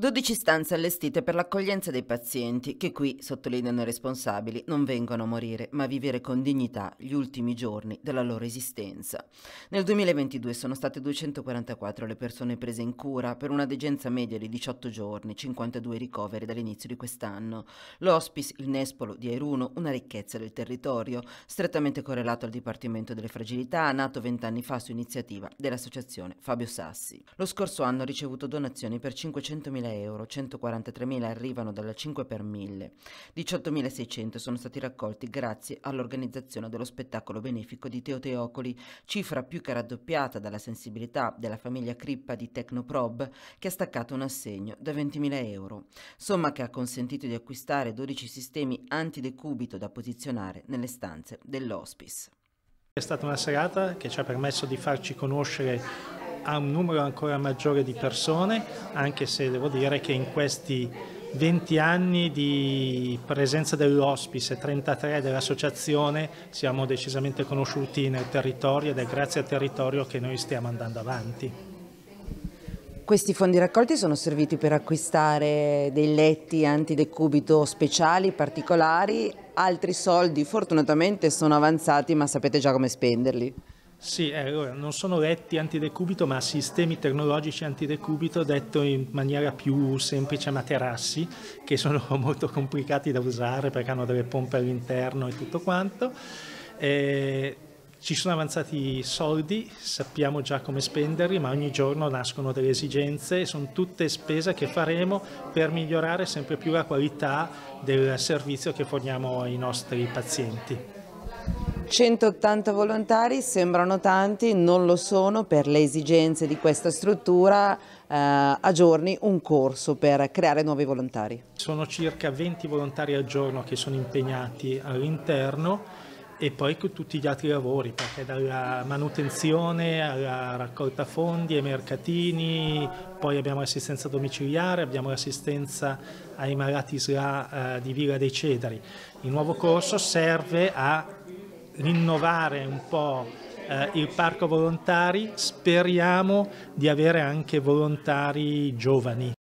12 stanze allestite per l'accoglienza dei pazienti che qui, sottolineano i responsabili, non vengono a morire ma a vivere con dignità gli ultimi giorni della loro esistenza. Nel 2022 sono state 244 le persone prese in cura per una degenza media di 18 giorni, 52 ricoveri dall'inizio di quest'anno. L'hospice, il Nespolo di Airuno, una ricchezza del territorio, strettamente correlato al Dipartimento delle Fragilità, nato vent'anni fa su iniziativa dell'associazione Fabio Sassi. Lo scorso anno ha ricevuto donazioni per 500.000 euro, 143.000 arrivano dalla 5 per 1000, 18.600 sono stati raccolti grazie all'organizzazione dello spettacolo benefico di Teo Teocoli, cifra più che raddoppiata dalla sensibilità della famiglia Crippa di Tecnoprob che ha staccato un assegno da 20.000 euro, somma che ha consentito di acquistare 12 sistemi antidecubito da posizionare nelle stanze dell'ospice. È stata una serata che ci ha permesso di farci conoscere a un numero ancora maggiore di persone, anche se devo dire che in questi 20 anni di presenza dell'ospice, 33 dell'associazione, siamo decisamente conosciuti nel territorio ed è grazie al territorio che noi stiamo andando avanti. Questi fondi raccolti sono serviti per acquistare dei letti antidecubito speciali, particolari, altri soldi fortunatamente sono avanzati ma sapete già come spenderli. Sì, allora, eh, non sono letti antidecubito, ma sistemi tecnologici antidecubito, detto in maniera più semplice materassi, che sono molto complicati da usare perché hanno delle pompe all'interno e tutto quanto. E eh, ci sono avanzati soldi, sappiamo già come spenderli, ma ogni giorno nascono delle esigenze e sono tutte spese che faremo per migliorare sempre più la qualità del servizio che forniamo ai nostri pazienti. 180 volontari sembrano tanti, non lo sono per le esigenze di questa struttura, eh, a giorni un corso per creare nuovi volontari. Sono circa 20 volontari al giorno che sono impegnati all'interno e poi con tutti gli altri lavori, perché dalla manutenzione alla raccolta fondi ai mercatini, poi abbiamo l'assistenza domiciliare, abbiamo l'assistenza ai malati SLA eh, di Villa dei Cedari. Il nuovo corso serve a rinnovare un po' eh, il parco volontari, speriamo di avere anche volontari giovani.